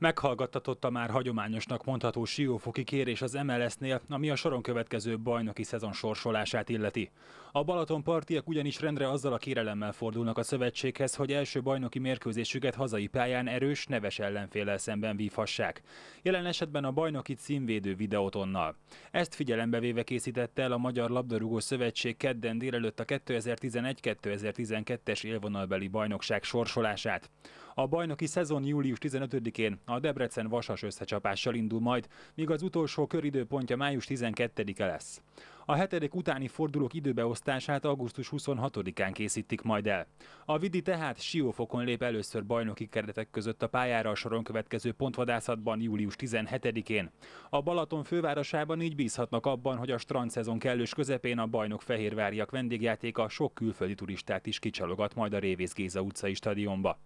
Meghallgattatotta már hagyományosnak mondható siófoki kérés az MLS-nél, ami a soron következő bajnoki szezon sorsolását illeti. A Balatonpartiak ugyanis rendre azzal a kérelemmel fordulnak a szövetséghez, hogy első bajnoki mérkőzésüket hazai pályán erős, neves ellenféllel szemben vívhassák. Jelen esetben a bajnoki címvédő videótonnal. Ezt figyelembe véve készítette el a Magyar Labdarúgó Szövetség kedden délelőtt a 2011-2012-es élvonalbeli bajnokság sorsolását. A bajnoki szezon július 15-én a Debrecen vasas összecsapással indul majd, míg az utolsó köridőpontja május 12-e lesz. A hetedik utáni fordulók időbeosztását augusztus 26-án készítik majd el. A Vidi tehát siófokon lép először bajnoki keretek között a pályára a soron következő pontvadászatban július 17-én. A Balaton fővárosában így bízhatnak abban, hogy a strand szezon kellős közepén a bajnok fehérváriak vendégjátéka sok külföldi turistát is kicsalogat majd a Révész Géza utcai stadionba.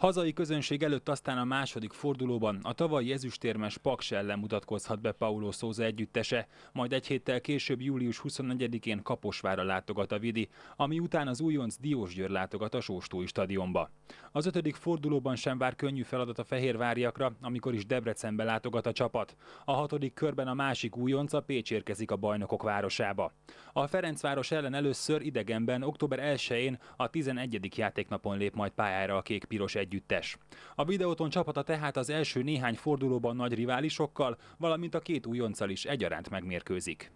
Hazai közönség előtt aztán a második fordulóban a tavalyi ezüstérmes Paks ellen mutatkozhat be Paulo Szóza együttese, majd egy héttel később július 24-én Kaposvára látogat a Vidi, ami után az újonc Győr látogat a Sóstói stadionba. Az ötödik fordulóban sem vár könnyű feladat a fehérváriakra, amikor is Debrecenbe látogat a csapat. A hatodik körben a másik újonc a Pécs érkezik a bajnokok városába. A Ferencváros ellen először idegenben október 1-én a 11. játéknapon lép majd pályára a kék-piros egy együttes. A videóton csapata tehát az első néhány fordulóban nagy riválisokkal, valamint a két újonccal is egyaránt megmérkőzik.